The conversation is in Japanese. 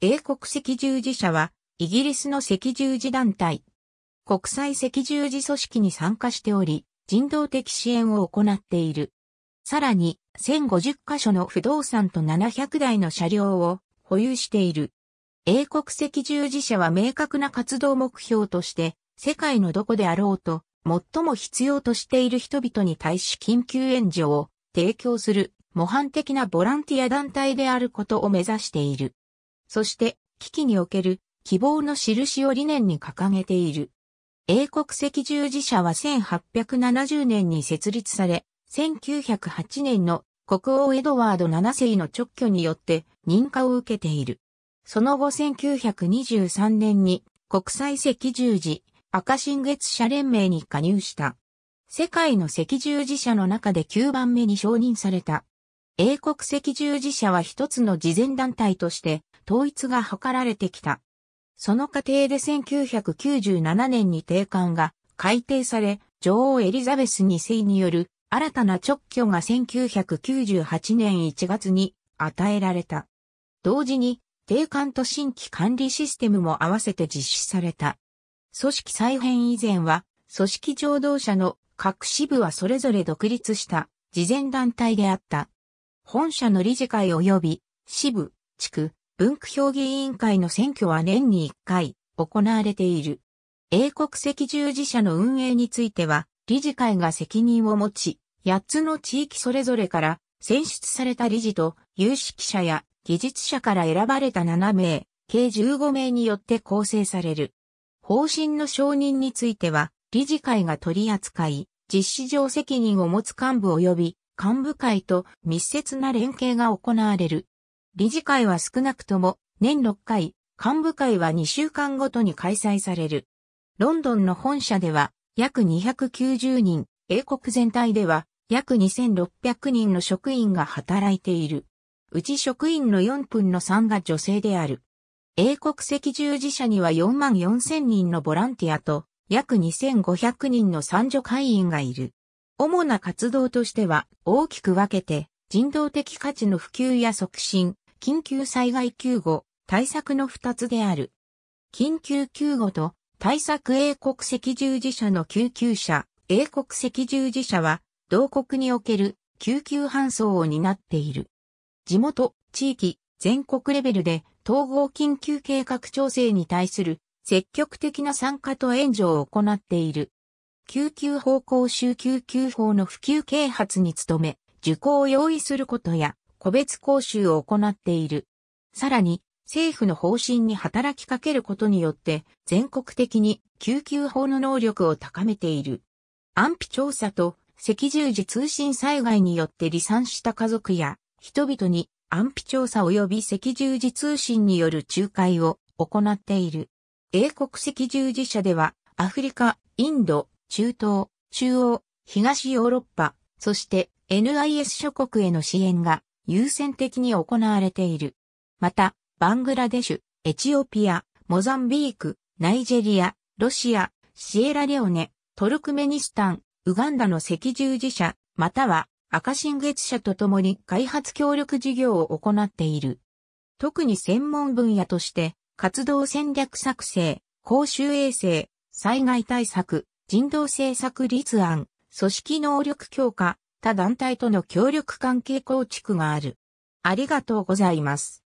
英国赤十字社は、イギリスの赤十字団体、国際赤十字組織に参加しており、人道的支援を行っている。さらに、1050カ所の不動産と700台の車両を保有している。英国赤十字社は明確な活動目標として、世界のどこであろうと、最も必要としている人々に対し緊急援助を提供する模範的なボランティア団体であることを目指している。そして、危機における希望の印を理念に掲げている。英国赤十字社は1870年に設立され、1908年の国王エドワード7世の直挙によって認可を受けている。その後1923年に国際赤十字赤新月社連盟に加入した。世界の赤十字社の中で9番目に承認された英国赤十字社は一つの慈善団体として統一が図られてきた。その過程で1997年に定款が改定され、女王エリザベス2世による新たな直挙が1998年1月に与えられた。同時に、定款と新規管理システムも合わせて実施された。組織再編以前は、組織上土者の各支部はそれぞれ独立した慈善団体であった。本社の理事会及び支部、地区、文区評議委員会の選挙は年に1回行われている。英国赤十字社の運営については、理事会が責任を持ち、8つの地域それぞれから選出された理事と有識者や技術者から選ばれた7名、計15名によって構成される。方針の承認については、理事会が取り扱い、実施上責任を持つ幹部及び幹部会と密接な連携が行われる。理事会は少なくとも年6回、幹部会は2週間ごとに開催される。ロンドンの本社では約290人、英国全体では約2600人の職員が働いている。うち職員の4分の3が女性である。英国赤十字社には4万4000人のボランティアと約2500人の参助会員がいる。主な活動としては大きく分けて人道的価値の普及や促進、緊急災害救護、対策の二つである。緊急救護と対策英国赤十字社の救急車、英国赤十字社は同国における救急搬送を担っている。地元、地域、全国レベルで統合緊急計画調整に対する積極的な参加と援助を行っている。救急法講習救急法の普及啓発に努め、受講を用意することや、個別講習を行っている。さらに、政府の方針に働きかけることによって、全国的に救急法の能力を高めている。安否調査と赤十字通信災害によって離散した家族や人々に安否調査及び赤十字通信による仲介を行っている。英国赤十字社ではアフリカ、インド、中東、中央、東ヨーロッパ、そして NIS 諸国への支援が優先的に行われている。また、バングラデシュ、エチオピア、モザンビーク、ナイジェリア、ロシア、シエラレオネ、トルクメニスタン、ウガンダの赤十字社、または赤新月社とともに開発協力事業を行っている。特に専門分野として、活動戦略作成、公衆衛生、災害対策、人道政策立案、組織能力強化、他団体との協力関係構築がある。ありがとうございます。